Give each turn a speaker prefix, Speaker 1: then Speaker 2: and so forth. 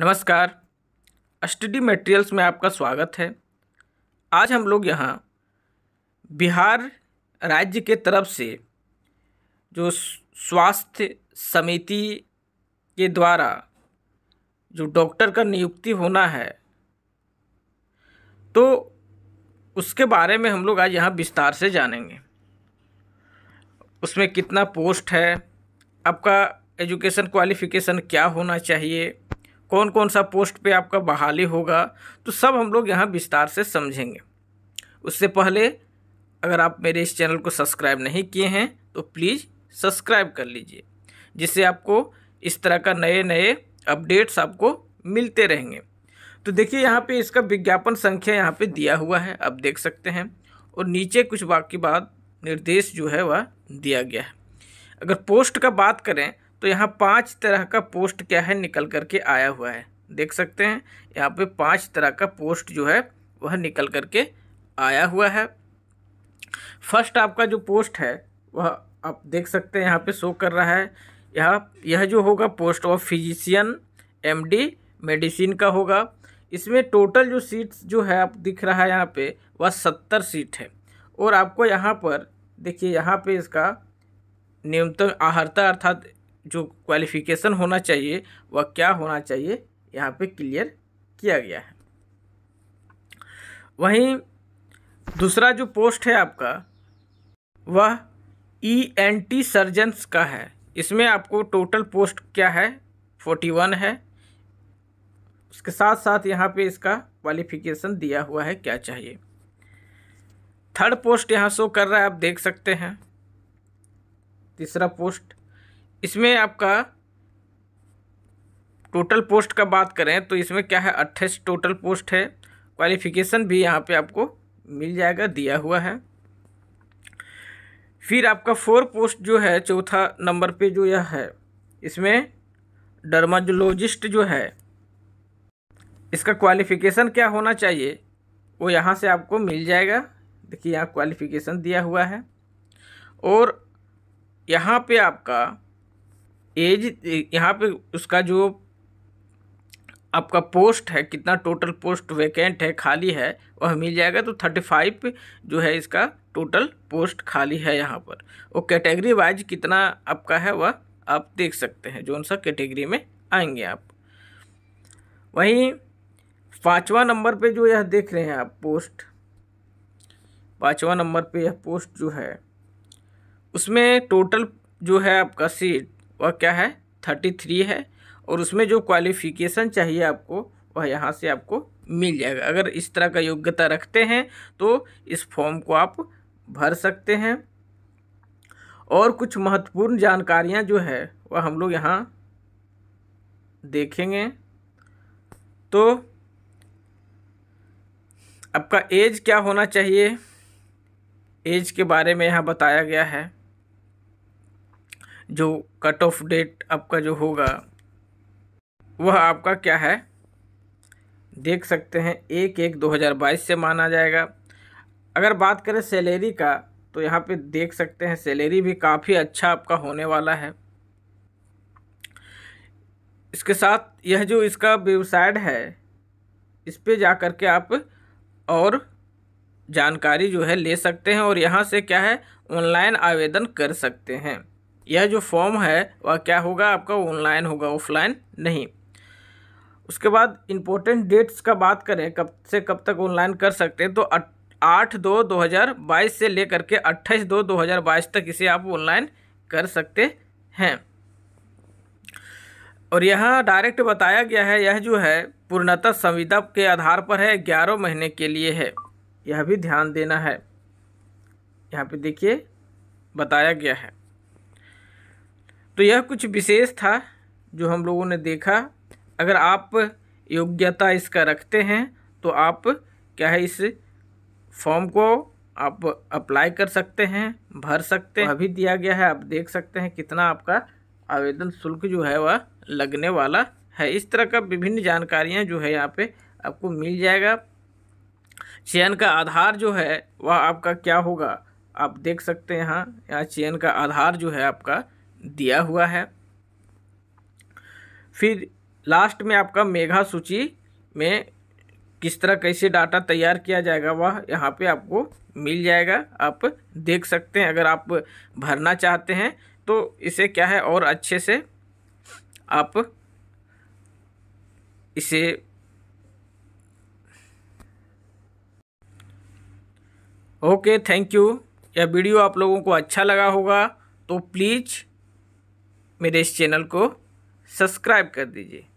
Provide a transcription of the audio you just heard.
Speaker 1: नमस्कार study materials में आपका स्वागत है आज हम लोग यहाँ बिहार राज्य के तरफ से जो स्वास्थ्य समिति के द्वारा जो डॉक्टर का नियुक्ति होना है तो उसके बारे में हम लोग आज यहाँ विस्तार से जानेंगे उसमें कितना पोस्ट है आपका एजुकेशन क्वालिफ़िकेशन क्या होना चाहिए कौन कौन सा पोस्ट पे आपका बहाली होगा तो सब हम लोग यहाँ विस्तार से समझेंगे उससे पहले अगर आप मेरे इस चैनल को सब्सक्राइब नहीं किए हैं तो प्लीज़ सब्सक्राइब कर लीजिए जिससे आपको इस तरह का नए नए अपडेट्स आपको मिलते रहेंगे तो देखिए यहाँ पे इसका विज्ञापन संख्या यहाँ पे दिया हुआ है आप देख सकते हैं और नीचे कुछ बाकी बात निर्देश जो है वह दिया गया है अगर पोस्ट का बात करें तो यहाँ पांच तरह का पोस्ट क्या है निकल करके आया हुआ है देख सकते हैं यहाँ पे पांच तरह का पोस्ट जो है वह निकल करके आया हुआ है फर्स्ट आपका जो पोस्ट है वह आप देख सकते हैं यहाँ पे शो कर रहा है यह यह जो होगा post of physician MD medicine का होगा इसमें टोटल जो सीट्स जो है आप दिख रहा है यहाँ पे वह सत्तर सीट है और आपको यहाँ पर देखिए यहाँ पे इसका न्यूनतम आहारता अर्थात जो क्वालिफिकेशन होना चाहिए वह क्या होना चाहिए यहाँ पे क्लियर किया गया है वहीं दूसरा जो पोस्ट है आपका वह ई एन टी सर्जन्स का है इसमें आपको टोटल पोस्ट क्या है फोर्टी वन है उसके साथ साथ यहाँ पे इसका क्वालिफिकेशन दिया हुआ है क्या चाहिए थर्ड पोस्ट यहाँ शो कर रहा है आप देख सकते हैं तीसरा पोस्ट इसमें आपका टोटल पोस्ट का बात करें तो इसमें क्या है अट्ठाईस टोटल पोस्ट है क्वालिफिकेशन भी यहाँ पे आपको मिल जाएगा दिया हुआ है फिर आपका फोर पोस्ट जो है चौथा नंबर पे जो यह है इसमें डर्माजोलॉजिस्ट जो है इसका क्वालिफिकेशन क्या होना चाहिए वो यहाँ से आपको मिल जाएगा देखिए यहाँ क्वालिफिकेशन दिया हुआ है और यहाँ पे आपका एज यहाँ पे उसका जो आपका पोस्ट है कितना टोटल पोस्ट वैकेंट है खाली है वह मिल जाएगा तो थर्टी फाइव जो है इसका टोटल पोस्ट खाली है यहाँ पर वो कैटेगरी वाइज कितना आपका है वह आप देख सकते हैं जो सा कैटेगरी में आएंगे आप वहीं पाँचवा नंबर पे जो यह देख रहे हैं आप पोस्ट पाँचवा नंबर पे यह पोस्ट जो है उसमें टोटल जो है आपका सीट वह क्या है थर्टी थ्री है और उसमें जो क्वालिफिकेशन चाहिए आपको वह यहाँ से आपको मिल जाएगा अगर इस तरह का योग्यता रखते हैं तो इस फॉर्म को आप भर सकते हैं और कुछ महत्वपूर्ण जानकारियाँ जो है वह हम लोग यहाँ देखेंगे तो आपका एज क्या होना चाहिए एज के बारे में यहाँ बताया गया है जो कट ऑफ डेट आपका जो होगा वह आपका क्या है देख सकते हैं एक एक दो हज़ार बाईस से माना जाएगा अगर बात करें सैलरी का तो यहाँ पे देख सकते हैं सैलरी भी काफ़ी अच्छा आपका होने वाला है इसके साथ यह जो इसका वेबसाइट है इस पर जा कर के आप और जानकारी जो है ले सकते हैं और यहाँ से क्या है ऑनलाइन आवेदन कर सकते हैं यह जो फॉर्म है वह क्या होगा आपका ऑनलाइन होगा ऑफलाइन नहीं उसके बाद इम्पोर्टेंट डेट्स का बात करें कब से कब तक ऑनलाइन कर सकते हैं तो आठ दो दो हज़ार बाईस से लेकर के अट्ठाईस दो दो हज़ार बाईस तक इसे आप ऑनलाइन कर सकते हैं और यहाँ डायरेक्ट बताया गया है यह जो है पूर्णतः संविदा के आधार पर है ग्यारह महीने के लिए है यह भी ध्यान देना है यहाँ पे देखिए बताया गया है तो यह कुछ विशेष था जो हम लोगों ने देखा अगर आप योग्यता इसका रखते हैं तो आप क्या है इस फॉर्म को आप अप्लाई कर सकते हैं भर सकते हैं अभी दिया गया है आप देख सकते हैं कितना आपका आवेदन शुल्क जो है वह लगने वाला है इस तरह का विभिन्न जानकारियां जो है यहाँ पे आपको मिल जाएगा चयन का आधार जो है वह आपका क्या होगा आप देख सकते हैं यहाँ यहाँ चयन का आधार जो है आपका दिया हुआ है फिर लास्ट में आपका मेघा सूची में किस तरह कैसे डाटा तैयार किया जाएगा वह यहाँ पे आपको मिल जाएगा आप देख सकते हैं अगर आप भरना चाहते हैं तो इसे क्या है और अच्छे से आप इसे ओके थैंक यू यह वीडियो आप लोगों को अच्छा लगा होगा तो प्लीज़ मेरे इस चैनल को सब्सक्राइब कर दीजिए